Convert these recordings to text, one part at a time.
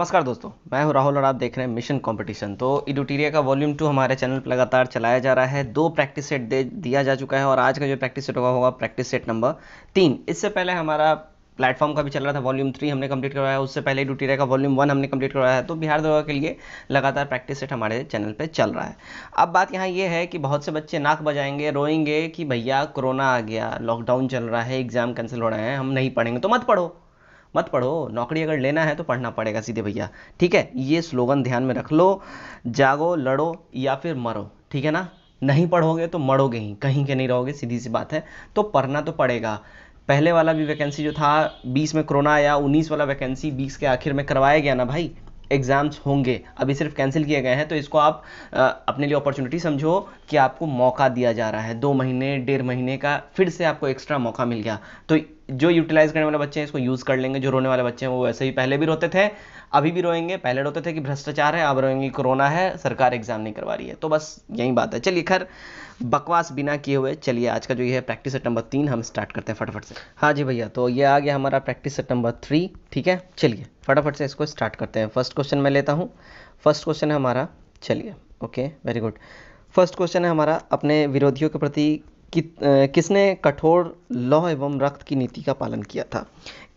नमस्कार दोस्तों मैं हूं राहुल और आप देख रहे हैं मिशन कंपटीशन तो इडुटीरिया का वॉल्यूम टू हमारे चैनल पर लगातार चलाया जा रहा है दो प्रैक्टिस सेट दे दिया जा चुका है और आज का जो प्रैक्टिस सेट होगा होगा प्रैक्टिस सेट नंबर तीन इससे पहले हमारा प्लेटफॉर्म का भी चल रहा था वॉल्यूम थ्री हमने कंप्लीट करवाया उससे पहले ड्यूटीरिया का वॉल्यूम वन हमने कंप्लीट करवाया है तो बिहार दरोगा के लिए लगातार प्रैक्टिस सेट हमारे चैनल पे चल रहा है अब बात यहाँ ये है कि बहुत से बच्चे नाक बजाएंगे रोएंगे कि भैया कोरोना आ गया लॉकडाउन चल रहा है एग्जाम कैंसिल हो रहे हैं हम नहीं पढ़ेंगे तो मत पढ़ो मत पढ़ो नौकरी अगर लेना है तो पढ़ना पड़ेगा सीधे भैया ठीक है ये स्लोगन ध्यान में रख लो जागो लड़ो या फिर मरो ठीक है ना नहीं पढ़ोगे तो मरोगे ही कहीं के नहीं रहोगे सीधी सी बात है तो पढ़ना तो पड़ेगा पहले वाला भी वैकेंसी जो था 20 में कोरोना आया 19 वाला वैकेंसी 20 के आखिर में करवाया गया ना भाई एग्ज़ाम्स होंगे अभी सिर्फ कैंसिल किए गए हैं तो इसको आप आ, अपने लिए अपॉर्चुनिटी समझो कि आपको मौका दिया जा रहा है दो महीने डेढ़ महीने का फिर से आपको एक्स्ट्रा मौका मिल गया तो जो यूटिलाइज करने वाले बच्चे हैं इसको यूज़ कर लेंगे जो रोने वाले बच्चे हैं वो वैसे ही पहले भी रोते थे अभी भी रोएंगे पहले रोते थे कि भ्रष्टाचार है अब रोएंगे कोरोना है सरकार एग्जाम नहीं करवा रही है तो बस यही बात है चलिए खैर बकवास बिना किए हुए चलिए आज का जो ये है प्रैक्टिस सेट नंबर तीन हम स्टार्ट करते हैं फटाफट से हाँ जी भैया तो ये आ गया हमारा प्रैक्टिस सेट नंबर थ्री ठीक है चलिए फटाफट से इसको स्टार्ट करते हैं फर्स्ट क्वेश्चन मैं लेता हूँ फर्स्ट क्वेश्चन है हमारा चलिए okay very good first question है हमारा अपने विरोधियों के प्रति कि किसने कठोर लौ एवं रक्त की नीति का पालन किया था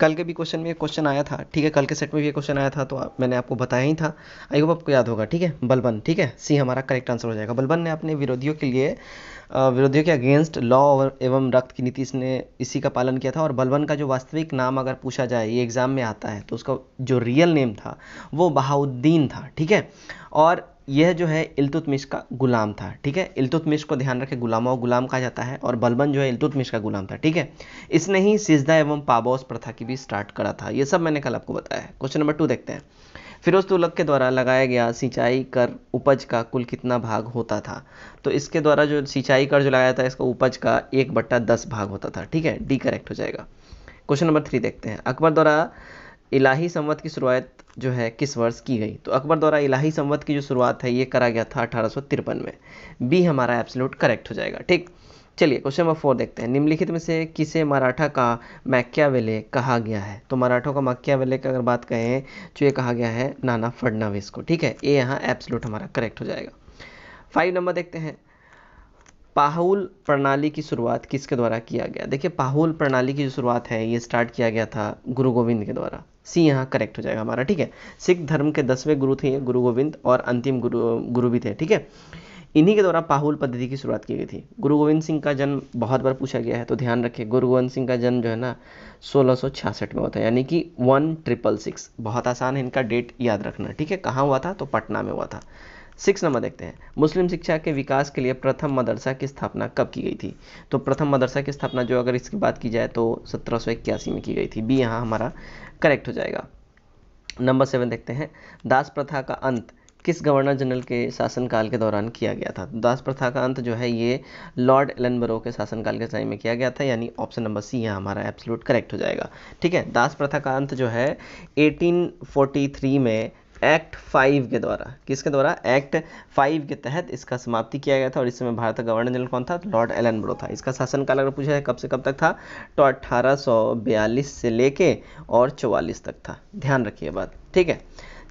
कल के भी क्वेश्चन में क्वेश्चन आया था ठीक है कल के सेट में भी क्वेश्चन आया था तो आ, मैंने आपको बताया ही था आई होप आपको याद होगा ठीक है बलबन ठीक है सी हमारा करेक्ट आंसर हो जाएगा बलबन ने अपने विरोधियों के लिए विरोधियों के अगेंस्ट लॉ एवं रक्त की नीति इसने इसी का पालन किया था और बलबन का जो वास्तविक नाम अगर पूछा जाए ये एग्ज़ाम में आता है तो उसका जो रियल नेम था वो बहाउद्दीन था ठीक है और यह जो है इल्तुतमिश का गुलाम था ठीक है इल्तुतमिश को ध्यान रखें और गुलाम कहा जाता है और बलबन जो है इल्तुतमिश का गुलाम था ठीक है इसने ही सिजदा एवं पाबोस प्रथा की भी स्टार्ट करा था यह सब मैंने कल आपको बताया है क्वेश्चन नंबर टू देखते हैं फिरोज तुलक के द्वारा लगाया गया सिंचाई कर उपज का कुल कितना भाग होता था तो इसके द्वारा जो सिंचाई कर जो लगाया था इसका उपज का एक बट्टा दस भाग होता था ठीक है डी करेक्ट हो जाएगा क्वेश्चन नंबर थ्री देखते हैं अकबर द्वारा इलाही संवत की शुरुआत जो है किस वर्ष की गई तो अकबर द्वारा इलाही संवत की जो शुरुआत है ये करा गया था अठारह में बी हमारा एब्सोल्यूट करेक्ट हो जाएगा ठीक चलिए क्वेश्चन नंबर फोर देखते हैं निम्नलिखित में से किसे मराठा का मैक्या कहा गया है तो मराठों का मैक्या की अगर बात कहें तो ये कहा गया है नाना फडनाविस को ठीक है ये यहाँ एब्सोल्यूट हमारा करेक्ट हो जाएगा फाइव नंबर देखते हैं पाहुल प्रणाली की शुरुआत किसके द्वारा किया गया देखिए पाहुल प्रणाली की जो शुरुआत है ये स्टार्ट किया गया था गुरु गोविंद के द्वारा सी यहाँ करेक्ट हो जाएगा हमारा ठीक है सिख धर्म के दसवें गुरु थे गुरु गोविंद और अंतिम गुरु गुरु भी थे ठीक है इन्हीं के द्वारा पाहुल पद्धति की शुरुआत की गई थी गुरु गोविंद सिंह का जन्म बहुत बार पूछा गया है तो ध्यान रखें गुरु गोविंद सिंह का जन्म जो है ना सोलह में होता है यानी कि वन ट्रिपल सिक्स बहुत आसान है इनका डेट याद रखना ठीक है कहाँ हुआ था तो पटना में हुआ था सिक्स नंबर देखते हैं मुस्लिम शिक्षा के विकास के लिए प्रथम मदरसा की स्थापना कब की गई थी तो प्रथम मदरसा की स्थापना जो अगर इसकी बात की जाए तो सत्रह में की गई थी बी यहाँ हमारा करेक्ट हो जाएगा नंबर सेवन देखते हैं दास प्रथा का अंत किस गवर्नर जनरल के शासनकाल के दौरान किया गया था दास प्रथा का अंत जो है ये लॉर्ड एलनबरो के शासनकाल के समय में किया गया था यानी ऑप्शन नंबर सी यहाँ हमारा एब्सोल्यूट करेक्ट हो जाएगा ठीक है दास प्रथा का अंत जो है 1843 में एक्ट फाइव के द्वारा किसके द्वारा एक्ट फाइव के तहत इसका समाप्ति किया गया था और इस समय भारत का गवर्नर जनरल कौन था लॉर्ड एलन ब्रो था इसका शासनकाल अगर पूछा है कब से कब तक था तो 1842 से लेके और 44 तक था ध्यान रखिए बात ठीक है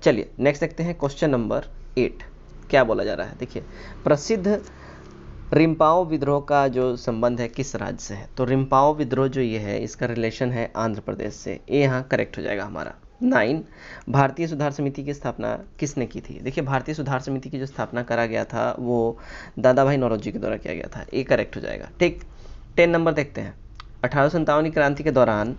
चलिए नेक्स्ट देखते हैं क्वेश्चन नंबर एट क्या बोला जा रहा है देखिए प्रसिद्ध रिम्पाओ विद्रोह का जो संबंध है किस राज्य से है तो रिम्पाओ विद्रोह जो ये है इसका रिलेशन है आंध्र प्रदेश से ये यहाँ करेक्ट हो जाएगा हमारा नाइन भारतीय सुधार समिति की स्थापना किसने की थी देखिए भारतीय सुधार समिति की जो स्थापना करा गया था वो दादा भाई नौरोजी के द्वारा किया गया था ये करेक्ट हो जाएगा ठीक टेन नंबर देखते हैं अठारह की क्रांति के दौरान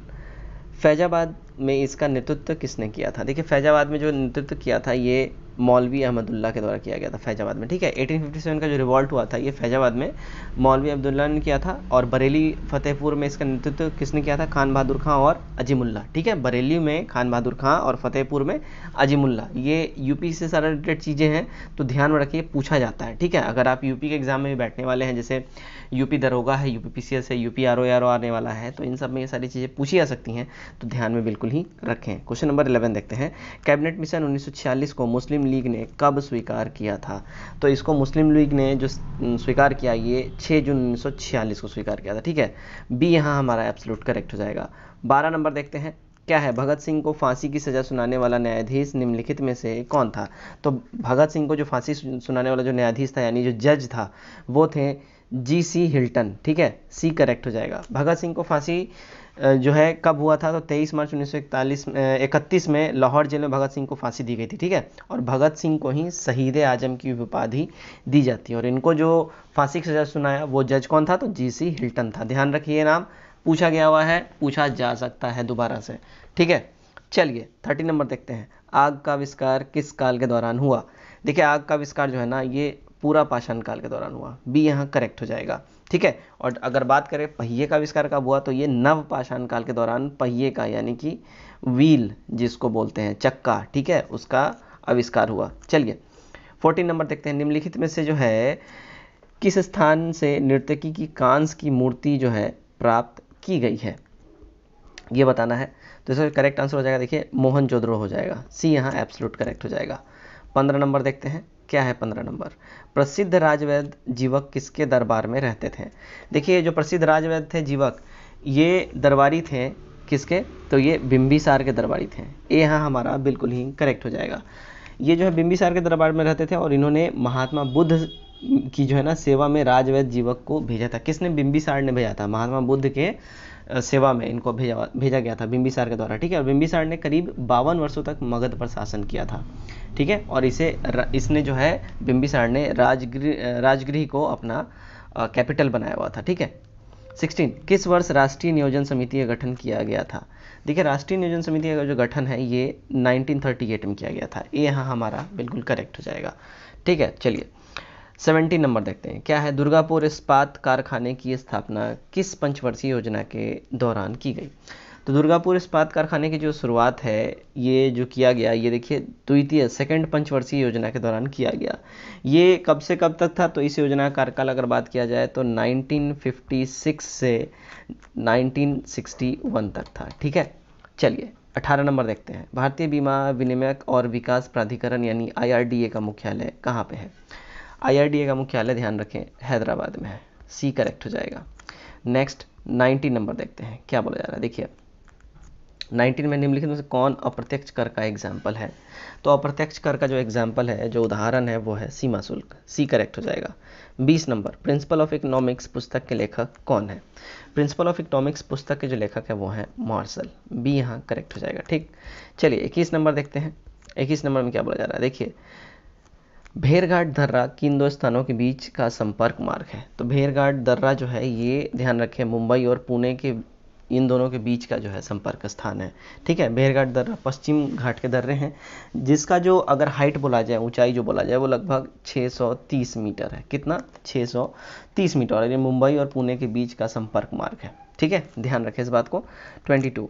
फैजाबाद में इसका नेतृत्व किसने किया था देखिए फैजाबाद में जो नेतृत्व किया था ये मौलवी अहमदुल्ला के द्वारा किया गया था फैजाबाद में ठीक है 1857 का जो रिवॉल्ट हुआ था ये फैजाबाद में मौलवी अब्दुल्ला ने किया था और बरेली फतेहपुर में इसका नेतृत्व किसने किया था खान बहादुर खां और अजीमुल्ला ठीक है बरेली में खान बहादुर खां और फतेहपुर में अजीमुल्ला ये यूपी से सारा रिलेटेड चीज़ें हैं तो ध्यान में रखिए पूछा जाता है ठीक है अगर आप यूपी के एग्जाम में बैठने वाले हैं जैसे यूपी दरोगा है यूपी पी है यूपी आर ओ आने वाला है तो इन सब में ये सारी चीज़ें पूछी जा सकती हैं तो ध्यान में बिल्कुल ही रखें क्वेश्चन नंबर इलेवन देखते हैं कैबिनेट मिशन उन्नीस को मुस्लिम लीग ने कब स्वीकार किया था तो इसको मुस्लिम लीग ने जो स्वीकार किया ये 6 जून उन्नीस को स्वीकार किया था ठीक है बी यहाँ हमारा एब्सोल्यूट करेक्ट हो जाएगा बारह नंबर देखते हैं क्या है भगत सिंह को फांसी की सजा सुनाने वाला न्यायाधीश निम्नलिखित में से कौन था तो भगत सिंह को जो फांसी सुनाने वाला जो न्यायाधीश था यानी जो जज था वो थे जी सी हिल्टन ठीक है सी करेक्ट हो जाएगा भगत सिंह को फांसी जो है कब हुआ था तो 23 मार्च उन्नीस सौ इकतीस में लाहौर जेल में भगत सिंह को फांसी दी गई थी ठीक है और भगत सिंह को ही शहीद आजम की उपाधि दी जाती है और इनको जो फांसी की सजा सुनाया वो जज कौन था तो जी सी हिल्टन था ध्यान रखिए नाम पूछा गया हुआ है पूछा जा सकता है दोबारा से ठीक है चलिए थर्टी नंबर देखते हैं आग का आविष्कार किस काल के दौरान हुआ देखिए आग का आविष्कार जो है ना ये पूरा पाषाण काल के दौरान हुआ बी यहाँ करेक्ट हो जाएगा ठीक है और अगर बात करें पहिए का आविष्कार कब हुआ तो ये नव पाषाण काल के दौरान पहिए का यानी कि व्हील जिसको बोलते हैं चक्का ठीक है उसका आविष्कार हुआ चलिए फोर्टीन नंबर देखते हैं निम्नलिखित में से जो है किस स्थान से नृत्यकी की कांस की मूर्ति जो है प्राप्त की गई है ये बताना है तो इसका करेक्ट आंसर हो जाएगा देखिए मोहन जोदड़ो हो जाएगा सी यहाँ एप्सलूट करेक्ट हो जाएगा पंद्रह नंबर देखते हैं क्या है पंद्रह नंबर प्रसिद्ध राजवैद जीवक किसके दरबार में रहते थे देखिए जो प्रसिद्ध राजवैद थे जीवक ये दरबारी थे किसके तो ये बिम्बिसार के दरबारी थे ये यहाँ हमारा बिल्कुल ही करेक्ट हो जाएगा ये जो है बिम्बिसार के दरबार में रहते थे और इन्होंने महात्मा बुद्ध की जो है ना सेवा में राजवैद जीवक को भेजा था किसने बिम्बिसार ने भेजा था महात्मा बुद्ध के सेवा में इनको भेजा भेजा गया था बिम्बिसार के द्वारा ठीक है और बिम्बिसार ने करीब बावन वर्षों तक मगध पर शासन किया था ठीक है और इसे इसने जो है बिम्बिसार ने राजगृह राजगृह को अपना कैपिटल बनाया हुआ था ठीक है 16 किस वर्ष राष्ट्रीय नियोजन समिति का गठन किया गया था देखिए राष्ट्रीय नियोजन समिति का जो गठन है ये 1938 में किया गया था ये यहाँ हमारा बिल्कुल करेक्ट हो जाएगा ठीक है चलिए 17 नंबर देखते हैं क्या है दुर्गापुर इस्पात कारखाने की स्थापना किस पंचवर्षीय योजना के दौरान की गई तो दुर्गापुर इस्पात कारखाने की जो शुरुआत है ये जो किया गया ये देखिए द्वितीय सेकंड पंचवर्षीय योजना के दौरान किया गया ये कब से कब तक था तो इस योजना का कार्यकाल अगर बात किया जाए तो 1956 से 1961 तक था ठीक है चलिए 18 नंबर देखते हैं भारतीय बीमा विनिमयक और विकास प्राधिकरण यानी आई का मुख्यालय कहाँ पे है आई का मुख्यालय ध्यान रखें हैदराबाद में है सी करेक्ट हो जाएगा नेक्स्ट 19 नंबर देखते हैं क्या बोला जा रहा है देखिए 19 में निम्नलिखित में से कौन अप्रत्यक्ष कर का एग्जाम्पल है तो अप्रत्यक्ष कर का जो एग्जाम्पल है जो उदाहरण है वो है सीमा शुल्क सी करेक्ट हो जाएगा 20 नंबर प्रिंसिपल ऑफ इकोनॉमिक्स पुस्तक के लेखक कौन है प्रिंसिपल ऑफ इकोनॉमिक्स पुस्तक के जो लेखक है वो है मार्शल बी यहाँ करेक्ट हो जाएगा ठीक चलिए इक्कीस नंबर देखते हैं इक्कीस नंबर में क्या बोला जा रहा है देखिए भेरघाट दर्रा किन दो स्थानों के बीच का संपर्क मार्ग है तो भेरघाट दर्रा जो है ये ध्यान रखें मुंबई और पुणे के इन दोनों के बीच का जो है संपर्क स्थान है ठीक है बेहरघाट दर्रा पश्चिम घाट के दर्रे हैं जिसका जो अगर हाइट बोला जाए ऊंचाई जो बोला जाए वो लगभग 630 मीटर है कितना 630 मीटर और ये मुंबई और पुणे के बीच का संपर्क मार्ग है ठीक है ध्यान रखें इस बात को 22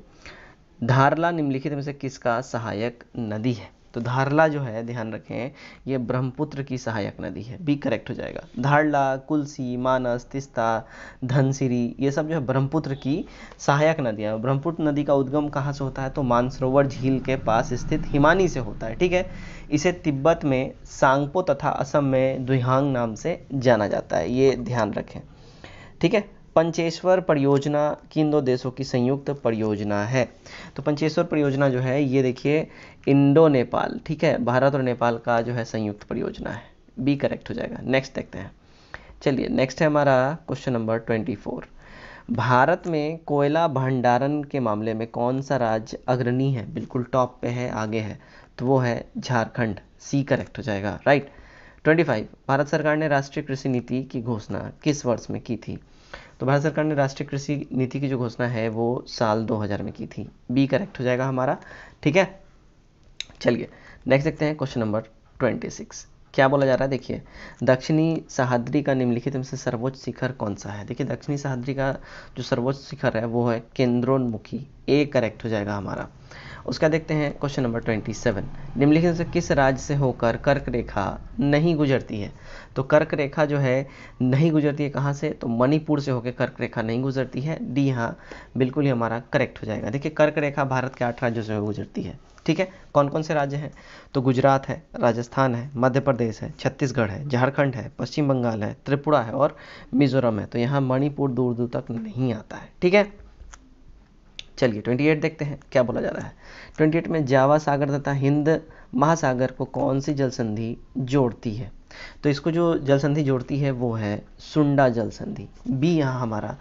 धारला निम्नलिखित में से किसका सहायक नदी है तो धारला जो है ध्यान रखें ये ब्रह्मपुत्र की सहायक नदी है बी करेक्ट हो जाएगा धारला कुलसी मानस तिस्ता धनसिरी ये सब जो है ब्रह्मपुत्र की सहायक नदियाँ ब्रह्मपुत्र नदी का उद्गम कहाँ से होता है तो मानसरोवर झील के पास स्थित हिमानी से होता है ठीक है इसे तिब्बत में सांगपो तथा असम में दुहांग नाम से जाना जाता है ये ध्यान रखें ठीक है पंचेश्वर परियोजना किन दो देशों की संयुक्त परियोजना है तो पंचेश्वर परियोजना जो है ये देखिए इंडो नेपाल ठीक है भारत और नेपाल का जो है संयुक्त परियोजना है बी करेक्ट हो जाएगा नेक्स्ट देखते हैं चलिए नेक्स्ट है हमारा question number twenty four Bharat में कोयला भंडारण के मामले में कौन सा राज्य अग्रणी है बिल्कुल टॉप पे है आगे है तो वो है झारखंड सी करेक्ट हो जाएगा राइट 25 भारत सरकार ने राष्ट्रीय कृषि नीति की घोषणा किस वर्ष में की थी तो भारत सरकार ने राष्ट्रीय कृषि नीति की जो घोषणा है वो साल 2000 में की थी बी करेक्ट हो जाएगा हमारा ठीक है चलिए नेक्स्ट देखते हैं क्वेश्चन नंबर 26 क्या बोला जा रहा है देखिए दक्षिणी सहाद्री का निम्नलिखित में से सर्वोच्च शिखर कौन सा है देखिए दक्षिणी सहाद्री का जो सर्वोच्च शिखर है वो है केंद्रोन्मुखी ए करेक्ट हो जाएगा हमारा उसका देखते हैं क्वेश्चन नंबर ट्वेंटी सेवन निम्नलिखित से किस राज्य से होकर कर्क रेखा नहीं गुजरती है तो कर्क रेखा जो है नहीं गुजरती है कहाँ से तो मणिपुर से होकर कर्क रेखा नहीं गुजरती है डी हाँ बिल्कुल ही हमारा करेक्ट हो जाएगा देखिए कर्क रेखा भारत के आठ राज्यों से गुजरती है ठीक है कौन कौन से राज्य हैं तो गुजरात है राजस्थान है मध्य प्रदेश है छत्तीसगढ़ है झारखंड है पश्चिम बंगाल है त्रिपुरा है और मिजोरम है तो यहाँ मणिपुर दूर दूर तक नहीं आता है ठीक है चलिए 28 देखते हैं क्या बोला जा रहा है 28 में जावा सागर तथा हिंद महासागर को कौन सी जल संधि जोड़ती है तो इसको जो जल संधि जोड़ती है वो है सुंडा जल संधि बी यहाँ हमारा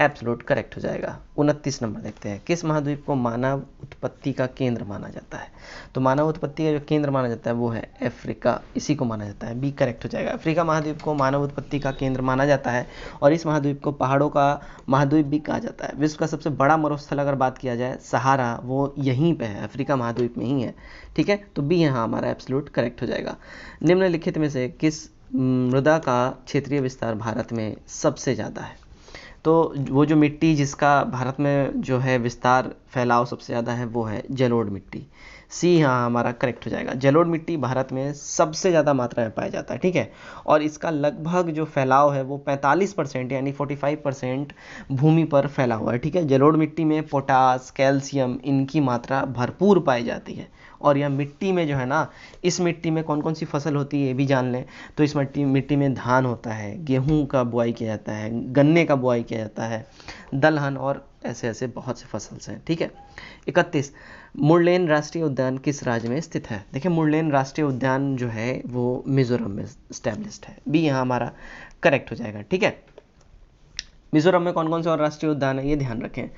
एब्सोलूट करेक्ट हो जाएगा उनतीस नंबर देखते हैं किस महाद्वीप को मानव उत्पत्ति का केंद्र माना जाता है तो मानव उत्पत्ति का जो केंद्र माना जाता है वो है अफ्रीका इसी को माना जाता है बी करेक्ट हो जाएगा अफ्रीका महाद्वीप को मानव उत्पत्ति का केंद्र माना जाता है और इस महाद्वीप को पहाड़ों का महाद्वीप भी कहा जाता है विश्व का सबसे बड़ा मरुस्थल अगर बात किया जाए सहारा वो यहीं पर है अफ्रीका महाद्वीप में ही है ठीक है तो बी यहाँ हमारा एब्सोलूट करेक्ट हो जाएगा निम्नलिखित में से किस मृदा का क्षेत्रीय विस्तार भारत में सबसे ज़्यादा है तो वो जो मिट्टी जिसका भारत में जो है विस्तार फैलाव सबसे ज़्यादा है वो है जलोढ़ मिट्टी सी हाँ हमारा करेक्ट हो जाएगा जलोढ़ मिट्टी भारत में सबसे ज़्यादा मात्रा में पाया जाता है ठीक है और इसका लगभग जो फैलाव है वो 45 परसेंट यानी 45 परसेंट भूमि पर फैला हुआ है ठीक है जलोढ़ मिट्टी में पोटास कैल्शियम इनकी मात्रा भरपूर पाई जाती है और यह मिट्टी में जो है ना इस मिट्टी में कौन कौन सी फसल होती है ये भी जान लें तो इस मिट्टी मिट्टी में धान होता है गेहूँ का बुआई किया जाता है गन्ने का बुआई किया जाता है दलहन और ऐसे ऐसे बहुत से फसल्स हैं ठीक है इकतीस मुरलेन राष्ट्रीय उद्यान किस राज्य में स्थित है देखिए मुरलेन राष्ट्रीय उद्यान जो है वो मिजोरम में स्टैब्लिश्ड है बी यहाँ हमारा करेक्ट हो जाएगा ठीक है मिजोरम में कौन कौन से और राष्ट्रीय उद्यान है ये ध्यान रखें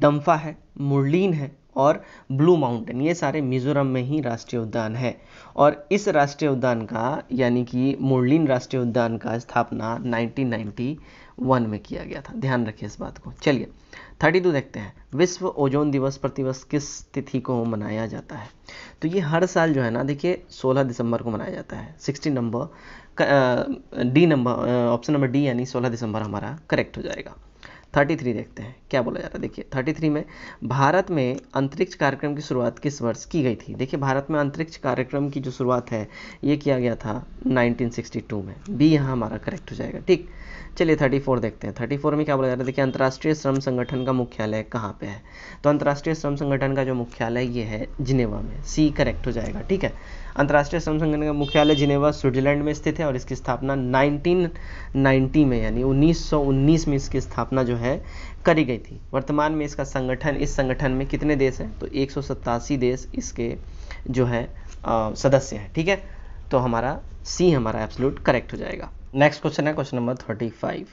डम्फा है मुरलीन है और ब्लू माउंटेन ये सारे मिजोरम में ही राष्ट्रीय उद्यान है और इस राष्ट्रीय उद्यान का यानी कि मुरलिन राष्ट्रीय उद्यान का स्थापना 1991 में किया गया था ध्यान रखिए इस बात को चलिए थर्टी टू देखते हैं विश्व ओजोन दिवस प्रतिवर्ष किस तिथि को मनाया जाता है तो ये हर साल जो है ना देखिए 16 दिसंबर को मनाया जाता है 16 number D number option number D यानी 16 दिसंबर हमारा करेक्ट हो जाएगा थर्टी थ्री देखते हैं क्या बोला जा रहा है देखिए थर्टी थ्री में भारत में अंतरिक्ष कार्यक्रम की शुरुआत किस वर्ष की गई थी देखिए भारत में अंतरिक्ष कार्यक्रम की जो शुरुआत है ये किया गया था 1962 में बी यहाँ हमारा करेक्ट हो जाएगा ठीक चलिए थर्टी फोर देखते हैं थर्टी फोर में क्या बोला जा रहा है देखिए अंतर्राष्ट्रीय श्रम संगठन का मुख्यालय कहाँ पे है तो अंतर्राष्ट्रीय श्रम संगठन का जो मुख्यालय ये है जिनेवा में सी करेक्ट हो जाएगा ठीक है अंतर्राष्ट्रीय श्रम संगठन का मुख्यालय जिनेवा स्विट्जरलैंड में स्थित है और इसकी स्थापना 1990 में यानी 1919 में इसकी स्थापना जो है करी गई थी वर्तमान में इसका संगठन इस संगठन में कितने देश हैं तो एक देश इसके जो है आ, सदस्य हैं ठीक है तो हमारा सी हमारा एब्सोल्यूट करेक्ट हो जाएगा नेक्स्ट क्वेश्चन है क्वेश्चन नंबर थर्टी फाइव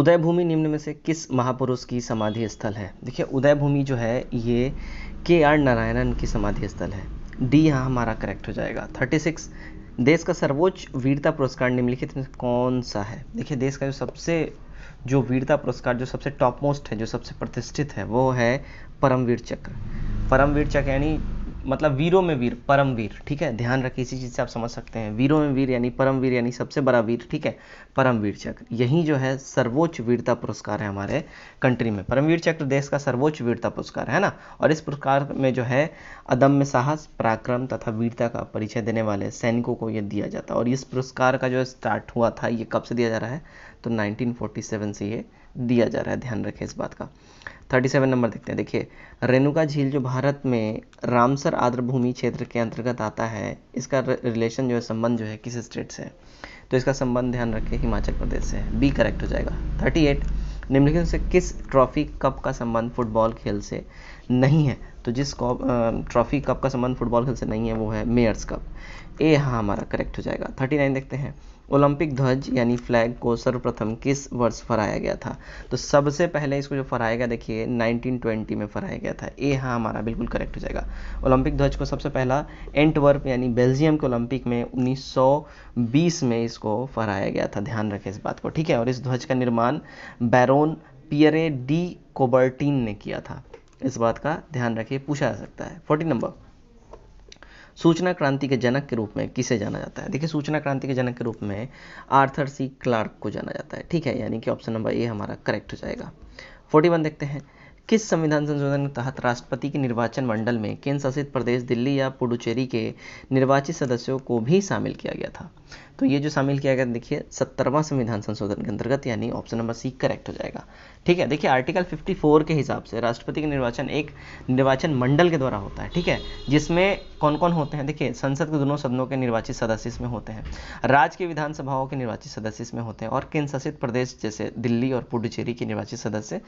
उदय भूमि निम्न में से किस महापुरुष की समाधि स्थल है देखिए उदय भूमि जो है ये के आर नारायणन की समाधि स्थल है डी यहाँ हमारा करेक्ट हो जाएगा थर्टी सिक्स देश का सर्वोच्च वीरता पुरस्कार निम्नलिखित में कौन सा है देखिए देश का जो सबसे जो वीरता पुरस्कार जो सबसे टॉप मोस्ट है जो सबसे प्रतिष्ठित है वो है परमवीर चक्र परमवीर चक्र यानी मतलब वीरों में वीर परम वीर ठीक है ध्यान रखिए इसी चीज़ से आप समझ सकते हैं वीरों में वीर यानी परम वीर यानी सबसे बड़ा वीर ठीक है परम वीर चक्र यही जो है सर्वोच्च वीरता पुरस्कार है हमारे कंट्री में परमवीर चक्र देश का सर्वोच्च वीरता पुरस्कार है ना और इस पुरस्कार में जो है अदम्य साहस पराक्रम तथा वीरता का परिचय देने वाले सैनिकों को यह दिया जाता है और इस पुरस्कार का जो स्टार्ट हुआ था ये कब से दिया जा रहा है तो 1947 से ये दिया जा रहा है ध्यान रखें इस बात का थर्टी सेवन नंबर देखते हैं देखिए रेणुका झील जो भारत में रामसर भूमि क्षेत्र के अंतर्गत आता है इसका रिलेशन जो है संबंध जो है किस स्टेट से है तो इसका संबंध ध्यान रखें हिमाचल प्रदेश से है बी करेक्ट हो जाएगा थर्टी एट निम्नलिखित से किस ट्रॉफी कप का संबंध फुटबॉल खेल से नहीं है तो जिस ट्रॉफी कप का संबंध फुटबॉल खेल से नहीं है वो है मेयर्स कप ए हाँ हमारा करेक्ट हो जाएगा थर्टी नाइन देखते हैं ओलंपिक ध्वज यानी फ्लैग को सर्वप्रथम किस वर्ष फहराया गया था तो सबसे पहले इसको जो फहराया गया देखिए 1920 में फहराया गया था ए हाँ हमारा बिल्कुल करेक्ट हो जाएगा ओलंपिक ध्वज को सबसे पहला एंटवर्प यानी बेल्जियम के ओलंपिक में 1920 में इसको फहराया गया था ध्यान रखें इस बात को ठीक है और इस ध्वज का निर्माण बैरोन पियरे डी कोबर्टीन ने किया था इस बात का ध्यान रखिए पूछा जा सकता है फोर्टीन नंबर सूचना क्रांति के जनक के रूप में किसे जाना जाता है देखिए सूचना क्रांति के जनक के रूप में आर्थर सी क्लार्क को जाना जाता है ठीक है यानी कि ऑप्शन नंबर ए हमारा करेक्ट हो जाएगा फोर्टी वन देखते हैं किस संविधान संशोधन के तहत राष्ट्रपति के निर्वाचन मंडल में केंद्र शासित प्रदेश दिल्ली या पुडुचेरी के निर्वाचित सदस्यों को भी शामिल किया गया था तो ये जो शामिल किया गया देखिए सत्तरवां संविधान संशोधन के अंतर्गत यानी ऑप्शन नंबर सी करेक्ट हो जाएगा ठीक है देखिए आर्टिकल 54 के हिसाब से राष्ट्रपति का निर्वाचन एक निर्वाचन मंडल के द्वारा होता है ठीक है जिसमें कौन कौन होते हैं देखिए संसद के दोनों सदनों के निर्वाचित सदस्य इसमें होते हैं राज्य के विधानसभाओं के निर्वाचित सदस्य इसमें होते हैं और केंद्र शासित प्रदेश जैसे दिल्ली और पुडुचेरी के निर्वाचित सदस्य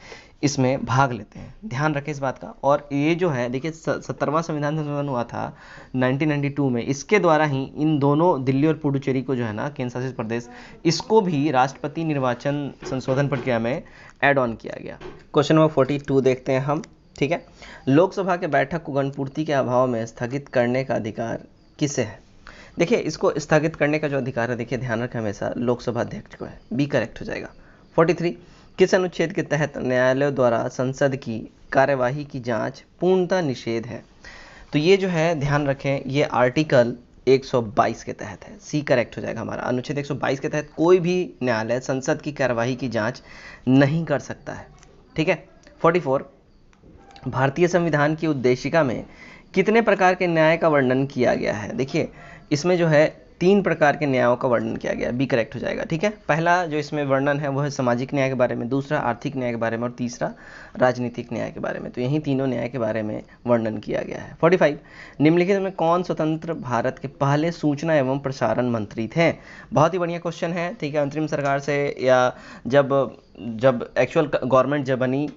इसमें भाग लेते हैं ध्यान रखें इस बात का और ये जो है देखिए सत्तरवां संविधान संशोधन हुआ था नाइनटीन में इसके द्वारा ही इन दोनों दिल्ली और पुडुचेरी को जो है ना केंद्र शासित प्रदेश इसको भी राष्ट्रपति निर्वाचन संशोधन प्रक्रिया में एड ऑन किया गया क्वेश्चन नंबर फोर्टी टू देखते हैं हम ठीक है लोकसभा के बैठक को गणपूर्ति के अभाव में स्थगित करने का अधिकार किसे है देखिए इसको स्थगित करने का जो अधिकार है देखिए ध्यान रखें हमेशा लोकसभा अध्यक्ष को है बी करेक्ट हो जाएगा 43 किस अनुच्छेद के तहत न्यायालय द्वारा संसद की कार्यवाही की जांच पूर्णता निषेध है तो ये जो है ध्यान रखें ये आर्टिकल 122 के तहत है सी करेक्ट हो जाएगा हमारा अनुच्छेद 122 के तहत कोई भी न्यायालय संसद की कार्यवाही की जांच नहीं कर सकता है ठीक है 44 भारतीय संविधान की उद्देशिका में कितने प्रकार के न्याय का वर्णन किया गया है देखिए इसमें जो है तीन प्रकार के न्यायों का वर्णन किया गया बी करेक्ट हो जाएगा ठीक है पहला जो इसमें वर्णन है वो है सामाजिक न्याय के बारे में दूसरा आर्थिक न्याय के बारे में और तीसरा राजनीतिक न्याय के बारे में तो यही तीनों न्याय के बारे में वर्णन किया गया है 45 निम्नलिखित में कौन स्वतंत्र भारत के पहले सूचना एवं प्रसारण मंत्री थे बहुत ही बढ़िया क्वेश्चन है ठीक है अंतरिम सरकार से या जब जब एक्चुअल गवर्नमेंट जब बनी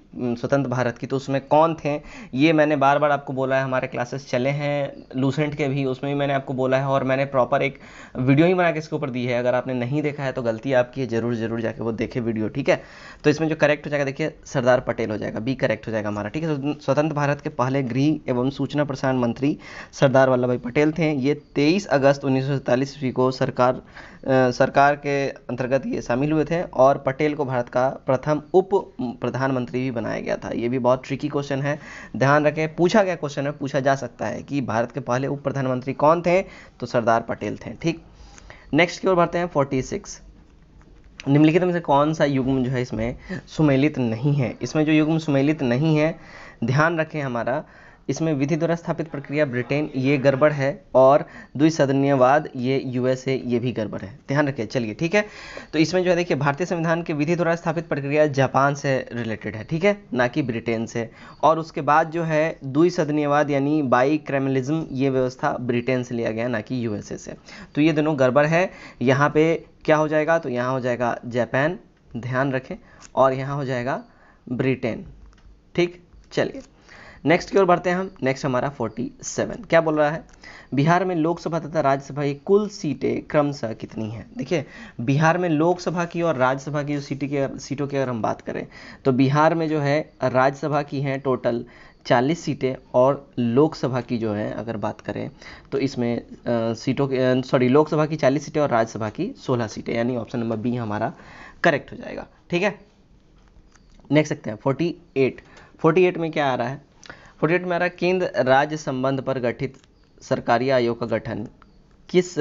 स्वतंत्र भारत की तो उसमें कौन थे ये मैंने बार बार आपको बोला है हमारे क्लासेस चले हैं लूसेंट के भी उसमें भी मैंने आपको बोला है और मैंने प्रॉपर एक वीडियो ही बना के इसके ऊपर दी है अगर आपने नहीं देखा है तो गलती आपकी है ज़रूर ज़रूर जाके वो देखे वीडियो ठीक है तो इसमें जो करेक्ट हो जाएगा देखिए सरदार पटेल हो जाएगा बी करेक्ट हो जाएगा हमारा ठीक है तो स्वतंत्र भारत के पहले गृह एवं सूचना प्रसारण मंत्री सरदार वल्लभ भाई पटेल थे ये तेईस अगस्त उन्नीस ईस्वी को सरकार सरकार के अंतर्गत ये शामिल हुए थे और पटेल को भारत का प्रथम उप प्रधानमंत्री भी बनाया गया था ये भी बहुत ट्रिकी क्वेश्चन है ध्यान रखें पूछा गया क्वेश्चन है पूछा जा सकता है कि भारत के पहले उप प्रधानमंत्री कौन थे तो सरदार पटेल थे ठीक नेक्स्ट की ओर बढ़ते हैं फोर्टी सिक्स निम्नलिखित में से कौन सा युग्म जो है इसमें सुमेलित नहीं है इसमें जो युग्म सुमेलित नहीं है ध्यान रखें हमारा इसमें विधि द्वारा स्थापित प्रक्रिया ब्रिटेन ये गड़बड़ है और द्विसदनीयवाद ये यूएसए ये भी गड़बड़ है ध्यान रखिए चलिए ठीक है तो इसमें जो है देखिए भारतीय संविधान की विधि द्वारा स्थापित प्रक्रिया जापान से रिलेटेड है ठीक है ना कि ब्रिटेन से और उसके बाद जो है द्विसदनीयवाद यानी बाई क्रेमलिज्म ये व्यवस्था ब्रिटेन से लिया गया ना कि यूएसए से तो ये दोनों गड़बड़ है यहाँ पर क्या हो जाएगा तो यहाँ हो जाएगा जापान ध्यान रखें और यहाँ हो जाएगा ब्रिटेन ठीक चलिए नेक्स्ट की ओर बढ़ते हैं हम नेक्स्ट हमारा 47 क्या बोल रहा है बिहार में लोकसभा तथा राज्यसभा की कुल सीटें क्रमशः कितनी हैं देखिए बिहार में लोकसभा की और राज्यसभा की जो सीटी की सीटों की अगर हम बात करें तो बिहार में जो है राज्यसभा की हैं टोटल 40 सीटें और लोकसभा की जो है अगर बात करें तो इसमें आ, सीटों की सॉरी लोकसभा की 40 सीटें और राज्यसभा की 16 सीटें यानी ऑप्शन नंबर बी हमारा करेक्ट हो जाएगा ठीक है नेक्स्ट देखते हैं 48 48 में क्या आ रहा है प्रोजेक्ट मेरा केंद्र राज्य संबंध पर गठित सरकारी आयोग का गठन किस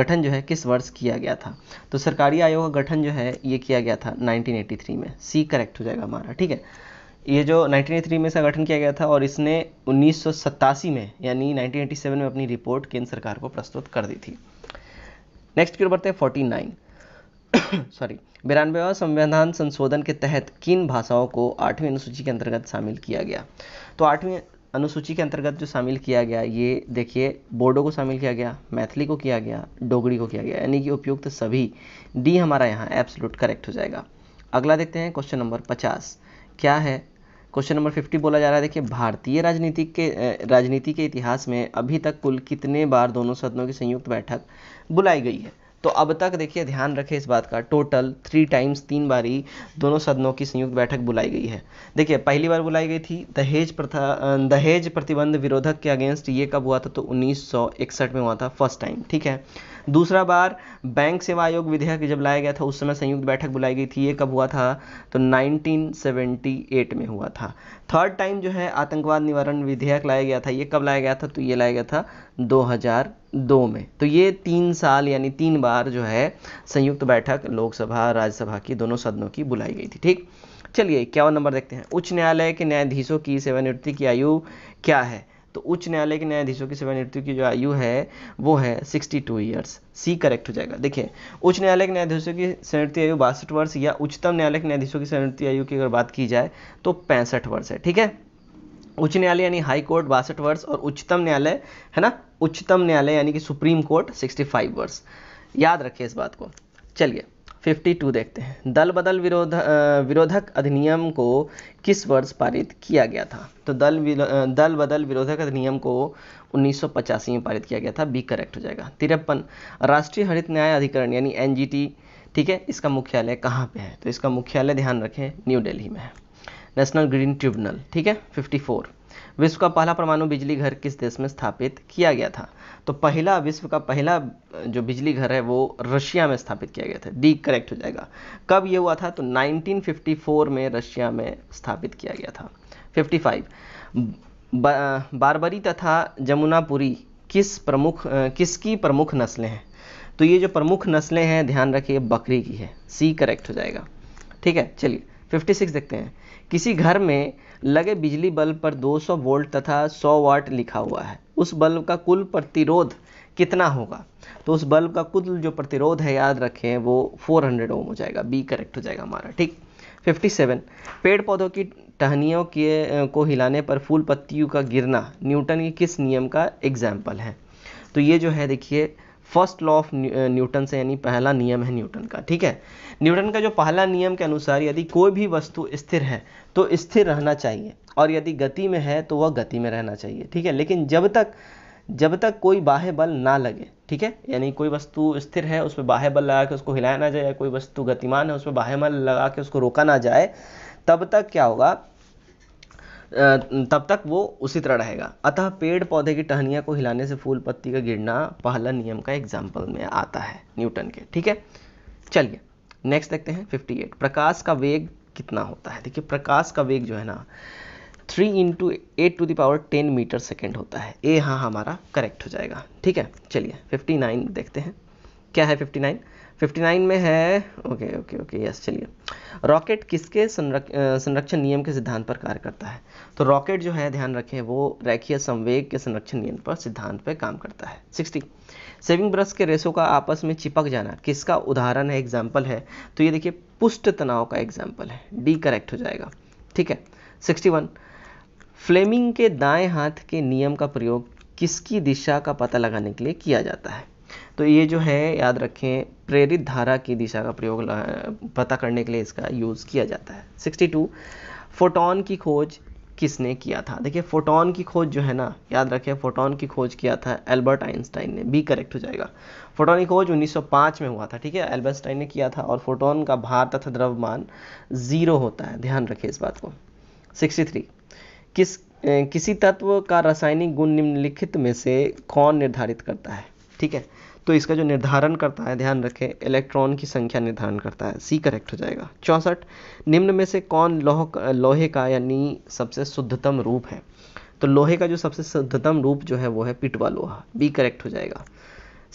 गठन जो है किस वर्ष किया गया था तो सरकारी आयोग का गठन जो है ये किया गया था 1983 में सी करेक्ट हो जाएगा हमारा ठीक है ये जो 1983 में इसका गठन किया गया था और इसने उन्नीस में यानी 1987 में अपनी रिपोर्ट केंद्र सरकार को प्रस्तुत कर दी थी नेक्स्ट की ओर बढ़ते हैं 49 सॉरी बिरानवेवा संविधान संशोधन के तहत किन भाषाओं को आठवीं अनुसूची के अंतर्गत शामिल किया गया तो आठवीं अनुसूची के अंतर्गत जो शामिल किया गया ये देखिए बोडो को शामिल किया गया मैथिली को किया गया डोगरी को किया गया यानी कि उपयुक्त सभी डी हमारा यहाँ एब्सोल्यूट करेक्ट हो जाएगा अगला देखते हैं क्वेश्चन नंबर पचास क्या है क्वेश्चन नंबर फिफ्टी बोला जा रहा है देखिए भारतीय राजनीति के राजनीति के इतिहास में अभी तक कुल कितने बार दोनों सदनों की संयुक्त बैठक बुलाई गई है तो अब तक देखिए ध्यान रखें इस बात का टोटल थ्री टाइम्स तीन बारी दोनों सदनों की संयुक्त बैठक बुलाई गई है देखिए पहली बार बुलाई गई थी दहेज प्रथा दहेज प्रतिबंध विरोधक के अगेंस्ट ये कब हुआ था तो 1961 में हुआ था फर्स्ट टाइम ठीक है दूसरा बार बैंक सेवा आयोग विधेयक जब लाया गया था उस समय संयुक्त बैठक बुलाई गई थी ये कब हुआ था तो 1978 में हुआ था थर्ड टाइम जो है आतंकवाद निवारण विधेयक लाया गया था ये कब लाया गया था तो ये लाया गया था 2002 में तो ये तीन साल यानी तीन बार जो है संयुक्त बैठक लोकसभा राज्यसभा की दोनों सदनों की बुलाई गई थी ठीक चलिए इक्यावन नंबर देखते हैं उच्च न्यायालय के न्यायाधीशों की सेवानिवृत्ति की आयु क्या है तो उच्च न्यायालय के न्यायाधीशों की सेवानिवृत्ति की जो आयु है वो है 62 टू ईयर्स सी करेक्ट हो जाएगा देखिए उच्च न्यायालय के न्यायाधीशों की सेवानिवृत्ति आयु बासठ वर्ष या उच्चतम न्यायालय के न्यायाधीशों की सेवानिवृत्ति आयु की अगर बात की जाए तो पैंसठ वर्ष है ठीक है उच्च न्यायालय यानी हाई कोर्ट बासठ वर्ष और उच्चतम न्यायालय है ना उच्चतम न्यायालय यानी कि सुप्रीम कोर्ट 65 वर्ष याद रखिए इस बात को चलिए 52 देखते हैं दल बदल विरोध विरोधक अधिनियम को किस वर्ष पारित किया गया था तो दल दल बदल विरोधक अधिनियम को उन्नीस में पारित किया गया था बी करेक्ट हो जाएगा तिरपन राष्ट्रीय हरित न्याय अधिकरण यानी एन ठीक है इसका मुख्यालय कहाँ पे है तो इसका मुख्यालय ध्यान रखें न्यू दिल्ली में है नेशनल ग्रीन ट्रिब्यूनल ठीक है 54 विश्व का पहला परमाणु बिजली घर किस देश में स्थापित किया गया था तो पहला विश्व का पहला जो बिजली घर है वो रशिया में स्थापित किया गया था डी करेक्ट हो जाएगा कब ये हुआ था तो 1954 में रशिया में स्थापित किया गया था 55 बारबरी तथा जमुनापुरी किस प्रमुख किसकी प्रमुख नस्लें हैं तो ये जो प्रमुख नस्लें हैं ध्यान रखिए बकरी की है सी करेक्ट हो जाएगा ठीक है चलिए 56 देखते हैं किसी घर में लगे बिजली बल्ब पर 200 वोल्ट तथा 100 वाट लिखा हुआ है उस बल्ब का कुल प्रतिरोध कितना होगा तो उस बल्ब का कुल जो प्रतिरोध है याद रखें वो 400 ओम हो जाएगा बी करेक्ट हो जाएगा हमारा ठीक 57 पेड़ पौधों की टहनियों के को हिलाने पर फूल पत्तियों का गिरना न्यूटन के किस नियम का एग्जाम्पल है तो ये जो है देखिए फर्स्ट लॉ ऑफ न्यूटन से यानी पहला नियम है न्यूटन का ठीक है न्यूटन का जो पहला नियम के अनुसार यदि कोई भी वस्तु स्थिर है तो स्थिर रहना चाहिए और यदि गति में है तो वह गति में रहना चाहिए ठीक है लेकिन जब तक जब तक कोई बाह्य बल ना लगे ठीक है यानी कोई वस्तु स्थिर है उस पर बाह्य बल लगा के उसको हिलाया ना जाए कोई वस्तु गतिमान है उस पर बाह्य बल लगा के उसको रोका ना जाए तब तक क्या होगा तब तक वो उसी तरह रहेगा अतः पेड़ पौधे की टहनियाँ को हिलाने से फूल पत्ती का गिरना पहला नियम का एग्जाम्पल में आता है न्यूटन के ठीक है चलिए नेक्स्ट देखते हैं 58 प्रकाश का वेग कितना होता है देखिए प्रकाश का वेग जो है ना three into eight to the power ten metre second होता है ए हाँ हमारा करेक्ट हो जाएगा ठीक है चलिए 59 देखते हैं क्या है 59 59 में है ओके ओके ओके यस चलिए रॉकेट किसके संरक्षण नियम के सिद्धांत पर कार्य करता है तो रॉकेट जो है ध्यान रखें वो रैखीय संवेग के संरक्षण नियम पर सिद्धांत पर काम करता है 60 सेविंग ब्रश के रेसों का आपस में चिपक जाना किसका उदाहरण है एग्जाम्पल है तो ये देखिए पुष्ट तनाव का एग्जाम्पल है डी करेक्ट हो जाएगा ठीक है 61 फ्लेमिंग के दाएं हाथ के नियम का प्रयोग किसकी दिशा का पता लगाने के लिए किया जाता है तो ये जो है याद रखें प्रेरित धारा की दिशा का प्रयोग पता करने के लिए इसका यूज़ किया जाता है 62 फोटोन की खोज किसने किया था देखिए फोटोन की खोज जो है ना याद रखें फोटोन की खोज किया था एल्बर्ट आइंस्टाइन ने बी करेक्ट हो जाएगा फोटोन की खोज 1905 में हुआ था ठीक है एल्बर्टाइन ने किया था और फोटोन का भार तथा द्रव्यमान जीरो होता है ध्यान रखें इस बात को 63 किस ए, किसी तत्व का रासायनिक गुण निम्नलिखित में से कौन निर्धारित करता है ठीक है तो इसका जो निर्धारण करता है ध्यान रखें इलेक्ट्रॉन की संख्या निर्धारण करता है सी करेक्ट हो जाएगा चौंसठ निम्न में से कौन लोह लोहे का यानी सबसे शुद्धतम रूप है तो लोहे का जो सबसे शुद्धतम रूप जो है वो है पिटवा लोहा बी करेक्ट हो जाएगा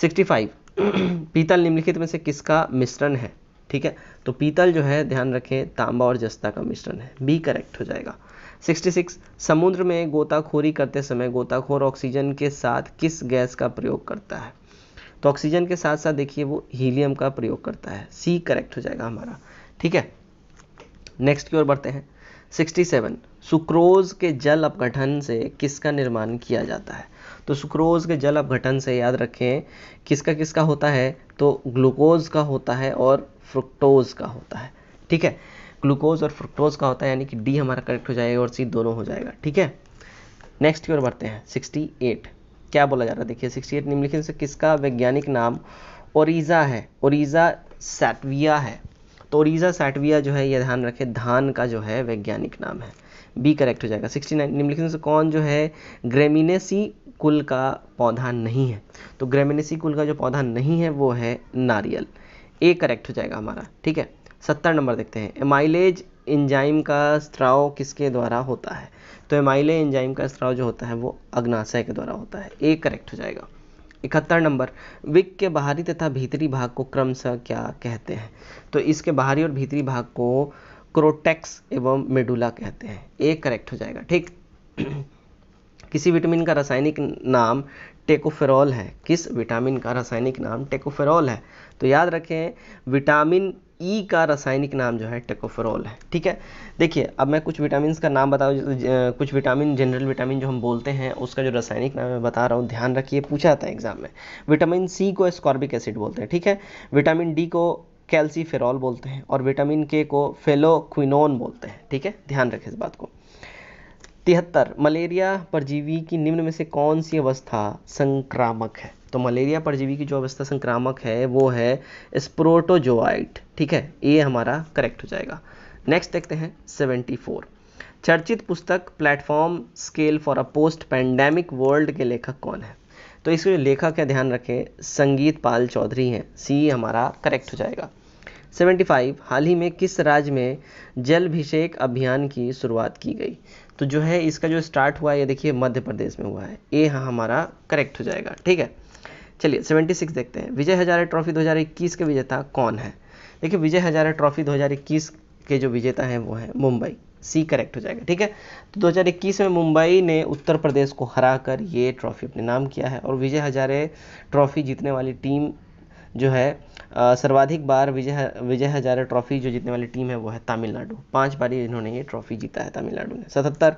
सिक्सटी फाइव पीतल निम्नलिखित में से किसका मिश्रण है ठीक है तो पीतल जो है ध्यान रखें तांबा और जस्ता का मिश्रण है बी करेक्ट हो जाएगा 66 समुद्र में गोताखोरी करते समय गोताखोर ऑक्सीजन के साथ किस गैस का प्रयोग करता है तो ऑक्सीजन के साथ साथ देखिए वो हीलियम का प्रयोग करता है सी करेक्ट हो जाएगा हमारा ठीक है नेक्स्ट की ओर बढ़ते हैं 67 सुक्रोज के जल अपघटन से किसका निर्माण किया जाता है तो सुक्रोज के जल अपघटन से याद रखें किसका किसका होता है तो ग्लूकोज का होता है और फ्रुक्टोज का होता है ठीक है ग्लूकोज और फ्रुक्टोज का होता है यानी कि डी हमारा करेक्ट हो जाएगा और सी दोनों हो जाएगा ठीक है नेक्स्ट की ओर बढ़ते हैं 68 क्या बोला जा रहा है देखिए सिक्सटी एट निम्नलिखित से किसका वैज्ञानिक नाम ओरिजा है ओरिजा सैटविया है तो ओरिजा सैटविया जो है यह ध्यान रखें धान का जो है वैज्ञानिक नाम है बी करेक्ट हो जाएगा सिक्सटी नाइन निम्नलिखित से कौन जो है ग्रेमिनेसी कुल का पौधा नहीं है तो ग्रेमिनेसी कुल का जो पौधा नहीं है वो है नारियल ए करेक्ट हो जाएगा हमारा ठीक है सत्तर नंबर देखते हैं माइलेज एंजाइम का स्त्राव किसके द्वारा होता है तो एमाइले एंजाइम का स्त्राव जो होता है वो अग्नाशय के द्वारा होता है ए करेक्ट हो जाएगा इकहत्तर नंबर विक के बाहरी तथा भीतरी भाग को क्रमशः क्या कहते हैं तो इसके बाहरी और भीतरी भाग को क्रोटेक्स एवं मेडुला कहते हैं ए करेक्ट हो जाएगा ठीक किसी विटामिन का रासायनिक नाम टेकोफेरॉल है किस विटामिन का रासायनिक नाम टेकोफेरॉल है तो याद रखें विटामिन ई e का रासायनिक नाम जो है टेकोफेरॉल है ठीक है देखिए अब मैं कुछ विटामिन का नाम बताऊँ कुछ विटामिन जनरल विटामिन जो हम बोलते हैं उसका जो रासायनिक नाम मैं बता रहा हूँ ध्यान रखिए पूछा जाता है एग्जाम में विटामिन सी को स्कॉर्बिक एसिड बोलते हैं ठीक है विटामिन डी को कैल्सीफेरॉल बोलते हैं और विटामिन के को फेलोक्विनोन बोलते हैं ठीक है ध्यान रखें इस बात को तिहत्तर मलेरिया परजीवी की निम्न में से कौन सी अवस्था संक्रामक है तो मलेरिया परजीवी की जो अवस्था संक्रामक है वो है स्प्रोटोजोआइट ठीक है ये हमारा करेक्ट हो जाएगा नेक्स्ट देखते हैं 74 चर्चित पुस्तक platform scale for a post pandemic world के लेखक कौन है तो इसके लेखक का ध्यान रखें संगीत पाल चौधरी हैं सी हमारा करेक्ट हो जाएगा 75 हाल ही में किस राज्य में जलभिषेक अभियान की शुरुआत की गई तो जो है इसका जो स्टार्ट हुआ ये देखिए मध्य प्रदेश में हुआ है ये हाँ हमारा करेक्ट हो जाएगा ठीक है चलिए 76 देखते हैं विजय हजारे ट्रॉफी 2021 के विजेता कौन है देखिए विजय हजारे ट्रॉफी 2021 के जो विजेता हैं वो हैं मुंबई सी करेक्ट हो जाएगा ठीक है तो 2021 में मुंबई ने उत्तर प्रदेश को हरा कर ये ट्रॉफी अपने नाम किया है और विजय हजारे ट्रॉफी जीतने वाली टीम जो है सर्वाधिक बार विजय विजय हजारे ट्रॉफी जो जीतने वाली टीम है वो है तमिलनाडु पाँच बार इन्होंने ये ट्रॉफी जीता है तमिलनाडु ने सतहत्तर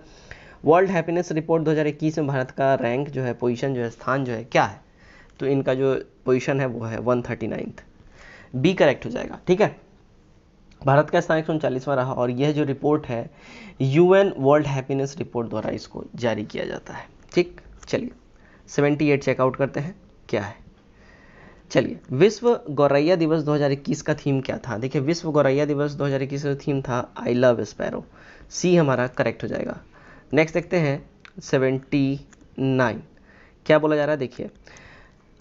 वर्ल्ड हैप्पीनेस रिपोर्ट 2021 में भारत का रैंक जो है पोजीशन जो है स्थान जो है क्या है तो इनका जो पोजिशन है वो है one thirty ninth B correct हो जाएगा ठीक है भारत का स्थान एक सौ उनचालीसवां रहा और यह जो रिपोर्ट है यूएन वर्ल्ड हैप्पीनेस रिपोर्ट द्वारा इसको जारी किया जाता है ठीक चलिए सेवेंटी एट चेकआउट करते हैं क्या है चलिए विश्व गौरैया दिवस 2021 का थीम क्या था देखिए विश्व गौरैया दिवस 2021 का थीम था आई लव स्पैरो सी हमारा करेक्ट हो जाएगा नेक्स्ट देखते हैं 79 क्या बोला जा रहा है देखिए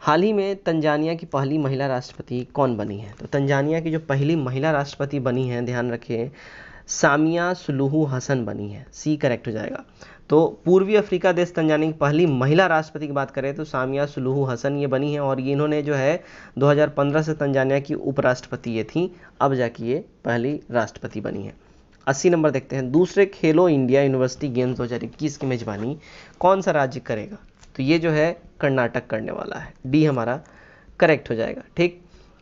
हाल ही में तंजानिया की पहली महिला राष्ट्रपति कौन बनी है तो तंजानिया की जो पहली महिला राष्ट्रपति बनी है ध्यान रखिए सामिया सुलूहू हसन बनी है सी करेक्ट हो जाएगा तो पूर्वी अफ्रीका देश तंजानिया की पहली महिला राष्ट्रपति की बात करें तो सामिया सुलूहू हसन ये बनी है और ये इन्होंने जो है 2015 से तंजानिया की उपराष्ट्रपति ये थी अब जाके ये पहली राष्ट्रपति बनी है अस्सी नंबर देखते हैं दूसरे खेलो इंडिया यूनिवर्सिटी गेम्स दो हज़ार इक्कीस की मेजबानी कौन सा राज्य करेगा तो ये जो है कर्नाटक करने वाला है डी हमारा करेक्ट हो जाएगा ठीक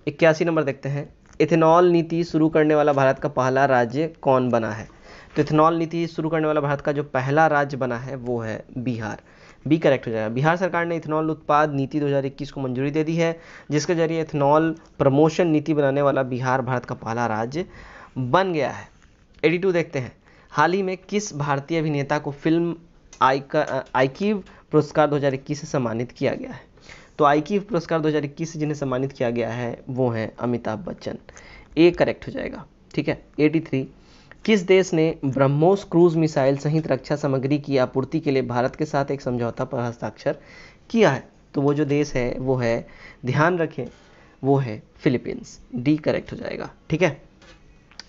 इक्यासी नंबर देखते हैं इथेनॉल नीति शुरू करने वाला भारत का पहला राज्य कौन बना है तो इथेनॉल नीति शुरू करने वाला भारत का जो पहला राज्य बना है वो है बिहार बी करेक्ट हो जाएगा बिहार सरकार ने इथेनॉल उत्पाद नीति 2021 को मंजूरी दे दी है जिसके जरिए इथेनॉल प्रमोशन नीति बनाने वाला बिहार भारत का पहला राज्य बन गया है 82 देखते हैं हाल ही में किस भारतीय अभिनेता को फिल्म आइक आईकीव पुरस्कार 2021 से सम्मानित किया गया है तो की पुरस्कार 2021 से जिन्हें सम्मानित किया गया है वो है अमिताभ बच्चन ए करेक्ट हो जाएगा ठीक है 83 किस देश ने ब्रह्मोस क्रूज मिसाइल सहित रक्षा सामग्री की आपूर्ति के लिए भारत के साथ एक समझौता पर हस्ताक्षर किया है तो वो जो देश है वो है ध्यान रखें वो है फिलीपींस डी करेक्ट हो जाएगा ठीक है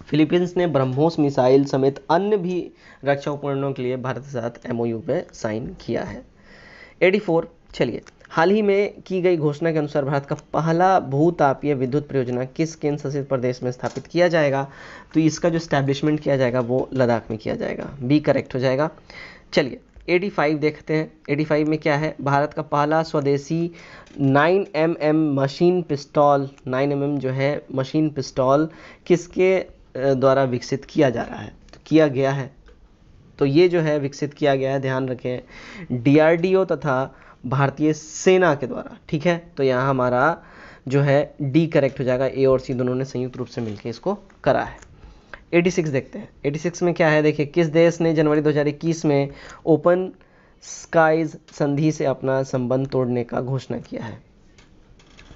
फिलीपींस ने ब्रह्मोस मिसाइल समेत अन्य भी रक्षा उपकरणों के लिए भारत के साथ एमओयू पे साइन किया है 84 चलिए हाल ही में की गई घोषणा के अनुसार भारत का पहला भूतापीय विद्युत परियोजना किस केंद्र शासित प्रदेश में स्थापित किया जाएगा तो इसका जो स्टैब्लिशमेंट किया जाएगा वो लद्दाख में किया जाएगा बी करेक्ट हो जाएगा चलिए 85 देखते हैं 85 में क्या है भारत का पहला स्वदेशी 9 M mm machine pistol 9 M mm जो है मशीन पिस्टॉल किसके द्वारा विकसित किया जा रहा है तो किया गया है तो ये जो है विकसित किया गया है ध्यान रखें डीआरडीओ तथा भारतीय सेना के द्वारा ठीक है तो यहाँ हमारा जो है डी करेक्ट हो जाएगा ए और सी दोनों ने संयुक्त रूप से मिलकर इसको करा है 86 देखते हैं 86 में क्या है देखिए किस देश ने जनवरी 2021 में ओपन स्काइज संधि से अपना संबंध तोड़ने का घोषणा किया है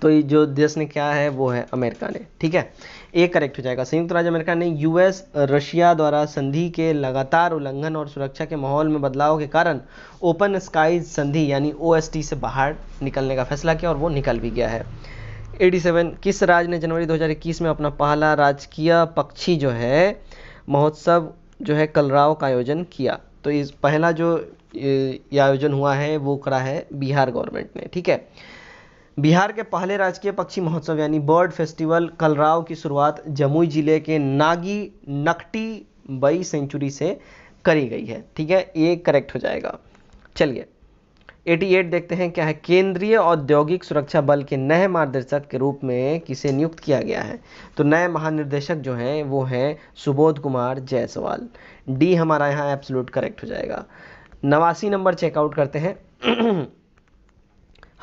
तो ये जो देश ने क्या है वो है अमेरिका ने ठीक है ए करेक्ट हो जाएगा संयुक्त राज्य अमेरिका ने यूएस रशिया द्वारा संधि के लगातार उल्लंघन और सुरक्षा के माहौल में बदलाव के कारण ओपन स्काई संधि यानी ओ से बाहर निकलने का फैसला किया और वो निकल भी गया है 87 किस राज्य ने जनवरी 2021 में अपना पहला राजकीय पक्षी जो है महोत्सव जो है कलराव का आयोजन किया तो इस पहला जो ये आयोजन हुआ है वो करा है बिहार गवर्नमेंट ने ठीक है बिहार के पहले राजकीय पक्षी महोत्सव यानी बर्ड फेस्टिवल कलराव की शुरुआत जमुई जिले के नागी नकटी बई सेंचुरी से करी गई है ठीक है ये करेक्ट हो जाएगा चलिए 88 देखते हैं क्या है केंद्रीय औद्योगिक सुरक्षा बल के नए मार्गदर्शक के रूप में किसे नियुक्त किया गया है तो नए महानिर्देशक जो हैं वो हैं सुबोध कुमार जायसवाल डी हमारा यहाँ एब्सोल्यूट करेक्ट हो जाएगा नवासी नंबर चेकआउट करते हैं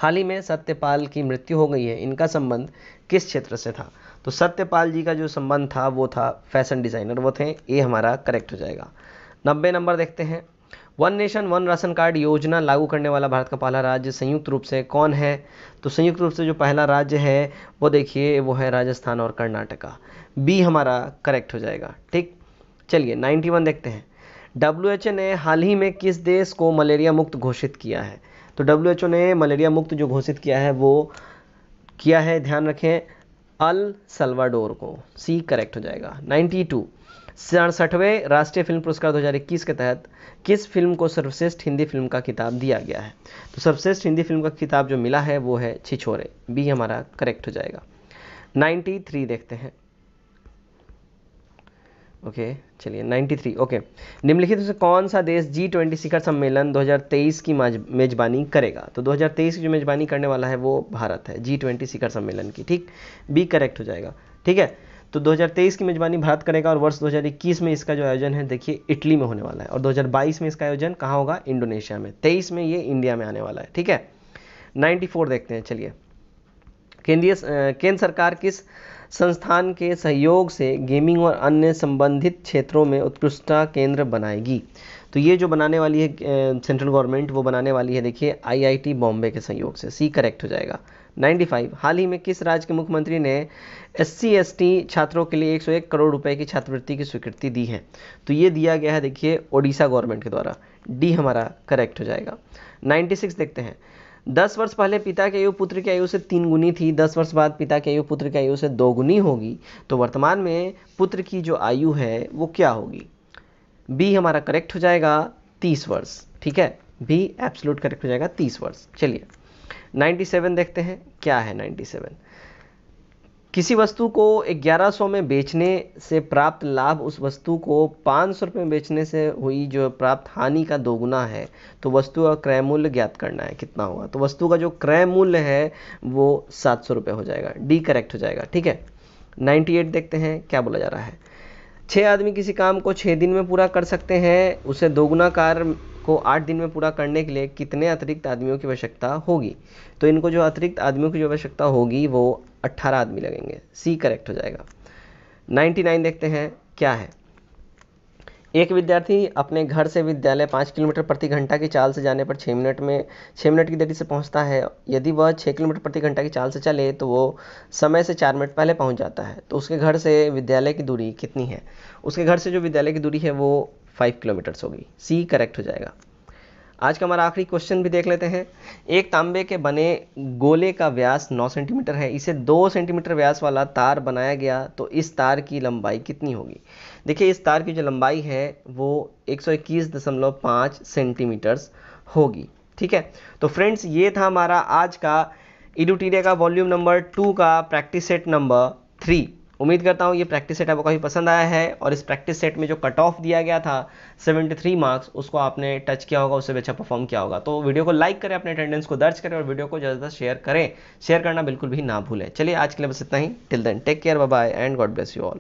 हाल ही में सत्यपाल की मृत्यु हो गई है इनका संबंध किस क्षेत्र से था तो सत्यपाल जी का जो संबंध था वो था फैशन डिज़ाइनर वो थे ये हमारा करेक्ट हो जाएगा नब्बे नंबर देखते हैं one nation one ration card योजना लागू करने वाला भारत का पहला राज्य संयुक्त रूप से कौन है तो संयुक्त रूप से जो पहला राज्य है वो देखिए वो है राजस्थान और कर्नाटका बी हमारा करेक्ट हो जाएगा ठीक चलिए 91 देखते हैं डब्ल्यू ने हाल ही में किस देश को मलेरिया मुक्त घोषित किया है तो डब्ल्यू ने मलेरिया मुक्त जो घोषित किया है वो किया है ध्यान रखें अल सलवाडोर को सी करेक्ट हो जाएगा 92 सड़सठवें राष्ट्रीय फिल्म पुरस्कार 2021 के तहत किस फिल्म को सर्वश्रेष्ठ हिंदी फिल्म का किताब दिया गया है तो सर्वश्रेष्ठ हिंदी फिल्म का किताब जो मिला है वो है छिछोरे बी हमारा करेक्ट हो जाएगा 93 देखते हैं ओके चलिए 93 ओके निम्नलिखित से कौन सा देश जी ट्वेंटी शिखर सम्मेलन 2023 की मेजबानी करेगा तो 2023 की जो मेजबानी करने वाला है वो भारत है जी ट्वेंटी शिखर सम्मेलन की ठीक बी करेक्ट हो जाएगा ठीक है तो 2023 की मेजबानी भारत करेगा और वर्ष 2021 में इसका जो आयोजन है देखिए इटली में होने वाला है और 2022 में इसका आयोजन कहाँ होगा इंडोनेशिया में तेईस में ये इंडिया में आने वाला है ठीक है 94 देखते हैं चलिए केंद्रीय केंद्र सरकार किस संस्थान के सहयोग से गेमिंग और अन्य संबंधित क्षेत्रों में उत्कृष्टता केंद्र बनाएगी तो ये जो बनाने वाली है सेंट्रल गवर्नमेंट वो बनाने वाली है देखिए आईआईटी बॉम्बे के सहयोग से सी करेक्ट हो जाएगा 95 हाल ही में किस राज्य के मुख्यमंत्री ने एस सी एस टी छात्रों के लिए 101 करोड़ रुपए की छात्रवृत्ति की स्वीकृति दी है तो ये दिया गया है देखिए ओडिशा गवर्नमेंट के द्वारा डी हमारा करेक्ट हो जाएगा 96 देखते हैं दस वर्ष पहले पिता की आयु पुत्र की आयु से तीन गुनी थी दस वर्ष बाद पिता की आयु पुत्र की आयु से दो गुनी होगी तो वर्तमान में पुत्र की जो आयु है वो क्या होगी बी हमारा करेक्ट हो जाएगा तीस वर्ष ठीक है बी एब्सोल्यूट करेक्ट हो जाएगा तीस वर्ष चलिए 97 देखते हैं क्या है 97 किसी वस्तु को 1100 में बेचने से प्राप्त लाभ उस वस्तु को पाँच सौ रुपये में बेचने से हुई जो प्राप्त हानि का दोगुना है तो वस्तु का क्रय मूल्य ज्ञात करना है कितना होगा तो वस्तु का जो क्रय मूल्य है वो सात सौ रुपये हो जाएगा डी करेक्ट हो जाएगा ठीक है 98 देखते हैं क्या बोला जा रहा है छः आदमी किसी काम को छः दिन में पूरा कर सकते हैं उसे दोगुना कार्य को आठ दिन में पूरा करने के लिए कितने अतिरिक्त आदमियों की आवश्यकता होगी तो इनको जो अतिरिक्त आदमियों की जो आवश्यकता होगी वो अट्ठारह आदमी लगेंगे सी करेक्ट हो जाएगा 99 देखते हैं क्या है एक विद्यार्थी अपने घर से विद्यालय पाँच किलोमीटर प्रति घंटा की चाल से जाने पर छः मिनट में छः मिनट की देरी से पहुंचता है यदि वह छः किलोमीटर प्रति घंटा की चाल से चले तो वो समय से चार मिनट पहले पहुंच जाता है तो उसके घर से विद्यालय की दूरी कितनी है उसके घर से जो विद्यालय की दूरी है वो फाइव किलोमीटर्स होगी सी करेक्ट हो जाएगा आज का हमारा आखिरी क्वेश्चन भी देख लेते हैं एक तांबे के बने गोले का व्यास 9 सेंटीमीटर है इसे 2 सेंटीमीटर व्यास वाला तार बनाया गया तो इस तार की लंबाई कितनी होगी देखिए इस तार की जो लंबाई है वो एक सेंटीमीटर्स होगी ठीक है तो फ्रेंड्स ये था हमारा आज का इडुटीरिया का वॉल्यूम नंबर टू का प्रैक्टिस सेट नंबर थ्री उम्मीद करता हूँ ये प्रैक्टिस सेट आपको काफ़ी पसंद आया है और इस प्रैक्टिस सेट में जो कट ऑफ दिया गया था 73 मार्क्स उसको आपने टच किया होगा उससे भी अच्छा परफॉर्म किया होगा तो वीडियो को लाइक करें अपने अटेंडेंस को दर्ज करें और वीडियो को ज़्यादा शेयर करें शेयर करना बिल्कुल भी ना भूलें चलिए आज के लिए बस इतना ही till then take care bye and God bless you all